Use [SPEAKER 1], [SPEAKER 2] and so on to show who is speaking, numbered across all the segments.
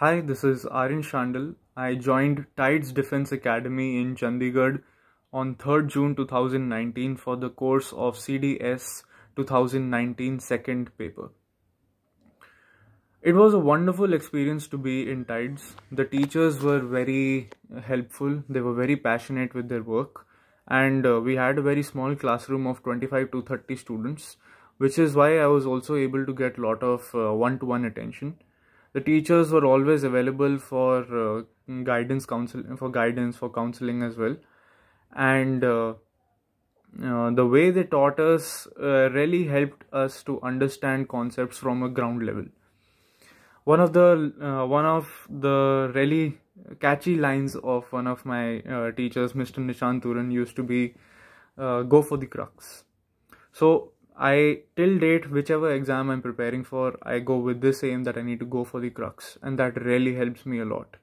[SPEAKER 1] Hi, this is Arun Shandal. I joined Tides Defense Academy in Chandigarh on 3rd June 2019 for the course of CDS 2019 second paper. It was a wonderful experience to be in Tides. The teachers were very helpful, they were very passionate with their work, and uh, we had a very small classroom of 25 to 30 students, which is why I was also able to get a lot of one to one attention the teachers were always available for uh, guidance counsel for guidance for counseling as well and uh, uh, the way they taught us uh, really helped us to understand concepts from a ground level one of the uh, one of the really catchy lines of one of my uh, teachers mr Nishanturun, turan used to be go for the crux so I till date whichever exam I'm preparing for, I go with this aim that I need to go for the crux, and that really helps me a lot.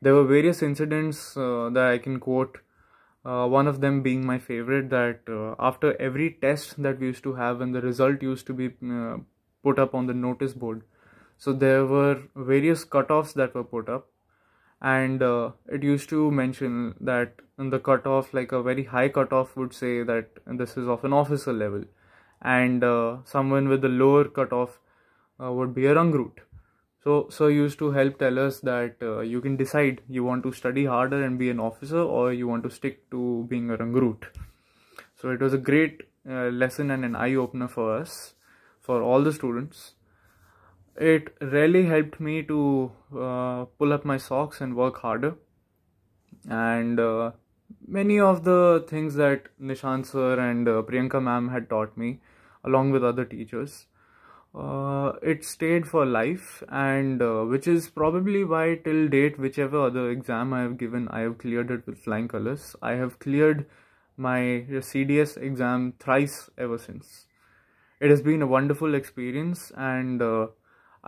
[SPEAKER 1] There were various incidents uh, that I can quote. Uh, one of them being my favorite that uh, after every test that we used to have and the result used to be uh, put up on the notice board so there were various cutoffs that were put up and uh, it used to mention that the cutoff, like a very high cutoff, would say that this is of an officer level, and uh, someone with a lower cutoff uh, would be a root. So, sir used to help tell us that uh, you can decide you want to study harder and be an officer, or you want to stick to being a root. So, it was a great uh, lesson and an eye opener for us, for all the students. It really helped me to uh, pull up my socks and work harder and uh, many of the things that Nishan sir and uh, Priyanka ma'am had taught me along with other teachers uh, it stayed for life and uh, which is probably why till date whichever other exam I have given I have cleared it with flying colors I have cleared my CDS exam thrice ever since it has been a wonderful experience and uh,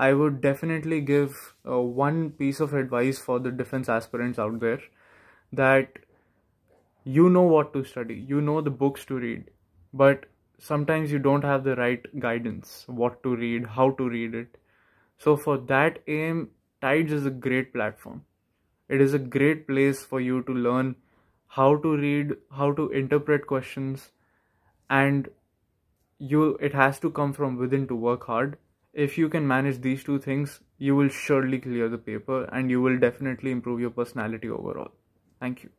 [SPEAKER 1] I would definitely give uh, one piece of advice for the defense aspirants out there that you know what to study, you know the books to read, but sometimes you don't have the right guidance what to read, how to read it. So, for that aim, Tides is a great platform. It is a great place for you to learn how to read, how to interpret questions, and you it has to come from within to work hard if you can manage these two things, you will surely clear the paper and you will definitely improve your personality overall. Thank you.